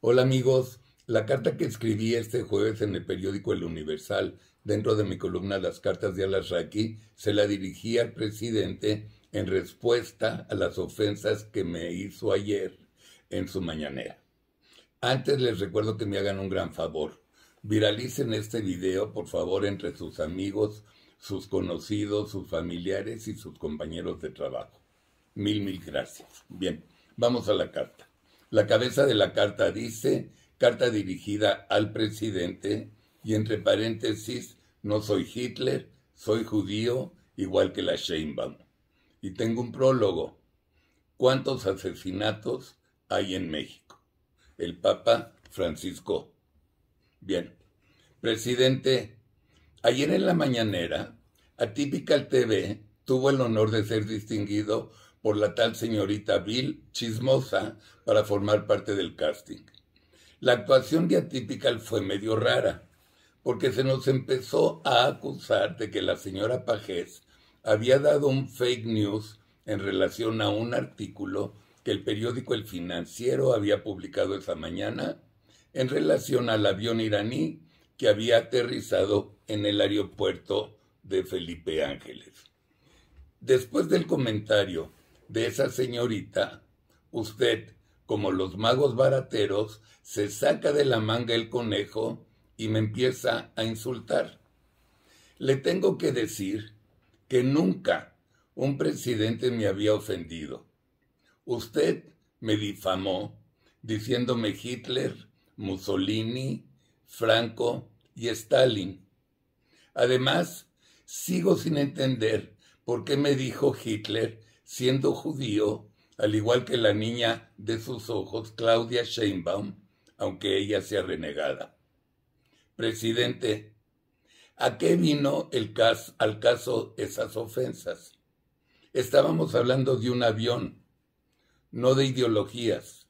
Hola amigos, la carta que escribí este jueves en el periódico El Universal, dentro de mi columna Las cartas de Alasraki, se la dirigí al presidente en respuesta a las ofensas que me hizo ayer en su mañanera. Antes les recuerdo que me hagan un gran favor. Viralicen este video, por favor, entre sus amigos, sus conocidos, sus familiares y sus compañeros de trabajo. Mil, mil gracias. Bien, vamos a la carta. La cabeza de la carta dice, carta dirigida al presidente, y entre paréntesis, no soy Hitler, soy judío, igual que la Sheinbaum. Y tengo un prólogo. ¿Cuántos asesinatos hay en México? El Papa Francisco. Bien. Presidente, ayer en la mañanera, Atypical TV tuvo el honor de ser distinguido por la tal señorita Bill, chismosa, para formar parte del casting. La actuación de fue medio rara, porque se nos empezó a acusar de que la señora Pajés había dado un fake news en relación a un artículo que el periódico El Financiero había publicado esa mañana en relación al avión iraní que había aterrizado en el aeropuerto de Felipe Ángeles. Después del comentario de esa señorita, usted, como los magos barateros, se saca de la manga el conejo y me empieza a insultar. Le tengo que decir que nunca un presidente me había ofendido. Usted me difamó diciéndome Hitler, Mussolini, Franco y Stalin. Además, sigo sin entender por qué me dijo Hitler siendo judío, al igual que la niña de sus ojos, Claudia Sheinbaum, aunque ella sea renegada. Presidente, ¿a qué vino el al caso esas ofensas? Estábamos hablando de un avión, no de ideologías.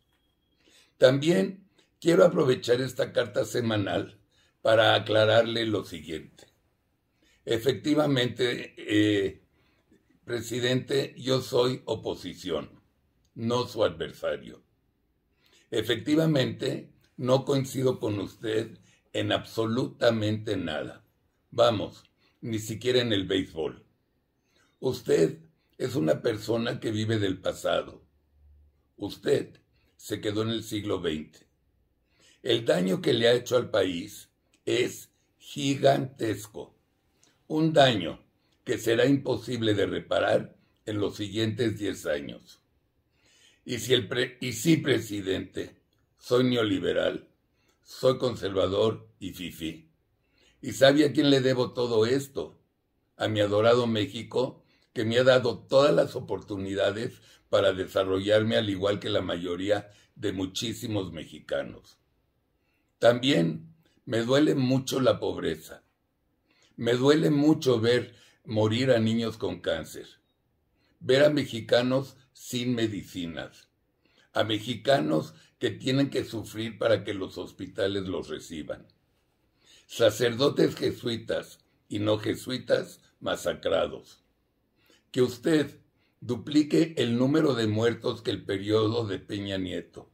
También quiero aprovechar esta carta semanal para aclararle lo siguiente. Efectivamente, eh, Presidente, yo soy oposición, no su adversario. Efectivamente, no coincido con usted en absolutamente nada. Vamos, ni siquiera en el béisbol. Usted es una persona que vive del pasado. Usted se quedó en el siglo XX. El daño que le ha hecho al país es gigantesco. Un daño que será imposible de reparar en los siguientes 10 años. Y si, el y sí, presidente, soy neoliberal, soy conservador y fifí. ¿Y sabe a quién le debo todo esto? A mi adorado México, que me ha dado todas las oportunidades para desarrollarme al igual que la mayoría de muchísimos mexicanos. También me duele mucho la pobreza. Me duele mucho ver morir a niños con cáncer, ver a mexicanos sin medicinas, a mexicanos que tienen que sufrir para que los hospitales los reciban, sacerdotes jesuitas y no jesuitas masacrados. Que usted duplique el número de muertos que el periodo de Peña Nieto.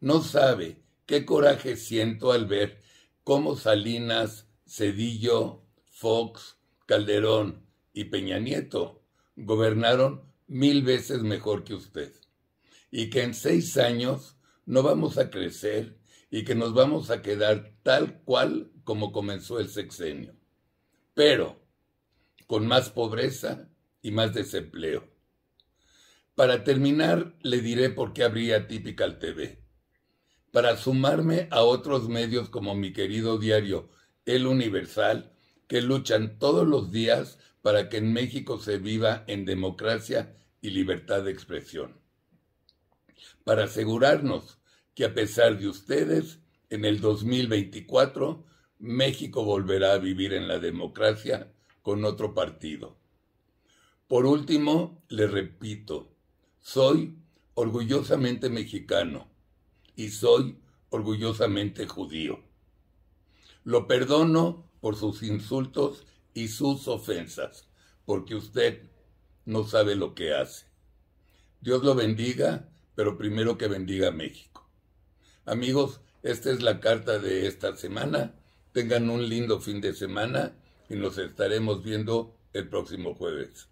No sabe qué coraje siento al ver cómo Salinas, Cedillo, Fox, Calderón y Peña Nieto gobernaron mil veces mejor que usted. Y que en seis años no vamos a crecer y que nos vamos a quedar tal cual como comenzó el sexenio. Pero con más pobreza y más desempleo. Para terminar, le diré por qué habría al TV. Para sumarme a otros medios como mi querido diario El Universal, que luchan todos los días para que en México se viva en democracia y libertad de expresión. Para asegurarnos que a pesar de ustedes, en el 2024 México volverá a vivir en la democracia con otro partido. Por último, le repito, soy orgullosamente mexicano y soy orgullosamente judío. Lo perdono por sus insultos y sus ofensas, porque usted no sabe lo que hace. Dios lo bendiga, pero primero que bendiga a México. Amigos, esta es la carta de esta semana. Tengan un lindo fin de semana y nos estaremos viendo el próximo jueves.